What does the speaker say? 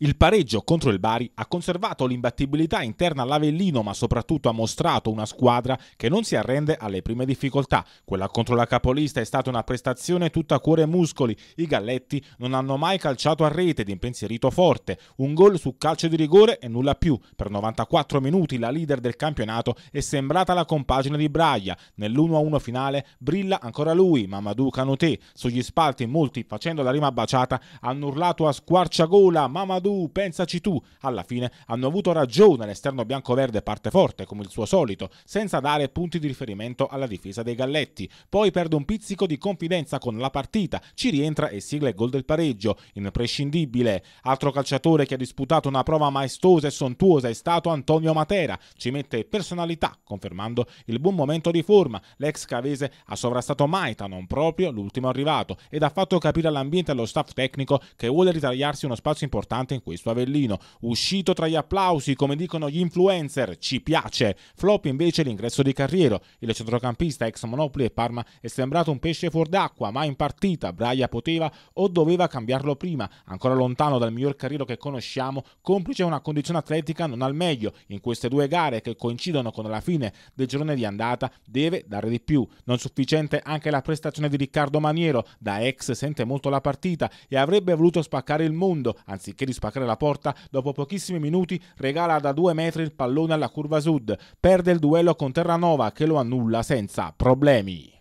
Il pareggio contro il Bari ha conservato l'imbattibilità interna all'Avellino, ma soprattutto ha mostrato una squadra che non si arrende alle prime difficoltà. Quella contro la capolista è stata una prestazione tutta cuore e muscoli. I Galletti non hanno mai calciato a rete ed impensierito forte. Un gol su calcio di rigore e nulla più. Per 94 minuti la leader del campionato è sembrata la compagine di Braia. Nell'1-1 finale brilla ancora lui, Mamadou Canotè. Sugli spalti molti, facendo la rima baciata, hanno urlato a squarciagola Mamadou Sadu, pensaci tu. Alla fine hanno avuto ragione l'esterno bianco-verde parte forte, come il suo solito, senza dare punti di riferimento alla difesa dei Galletti. Poi perde un pizzico di confidenza con la partita, ci rientra e sigla il gol del pareggio, imprescindibile. Altro calciatore che ha disputato una prova maestosa e sontuosa è stato Antonio Matera. Ci mette personalità, confermando il buon momento di forma. L'ex cavese ha sovrastato Maita, non proprio l'ultimo arrivato, ed ha fatto capire all'ambiente e allo staff tecnico che vuole ritagliarsi uno spazio importante in questo Avellino. Uscito tra gli applausi, come dicono gli influencer, ci piace. Flop invece l'ingresso di Carriero. Il centrocampista ex Monopoli e Parma è sembrato un pesce fuor d'acqua, ma in partita Braia poteva o doveva cambiarlo prima. Ancora lontano dal miglior Carriero che conosciamo, complice una condizione atletica non al meglio. In queste due gare che coincidono con la fine del girone di andata, deve dare di più. Non sufficiente anche la prestazione di Riccardo Maniero, da ex sente molto la partita e avrebbe voluto spaccare il mondo anziché risparmiare spaccare la porta dopo pochissimi minuti regala da due metri il pallone alla curva sud, perde il duello con Terranova che lo annulla senza problemi.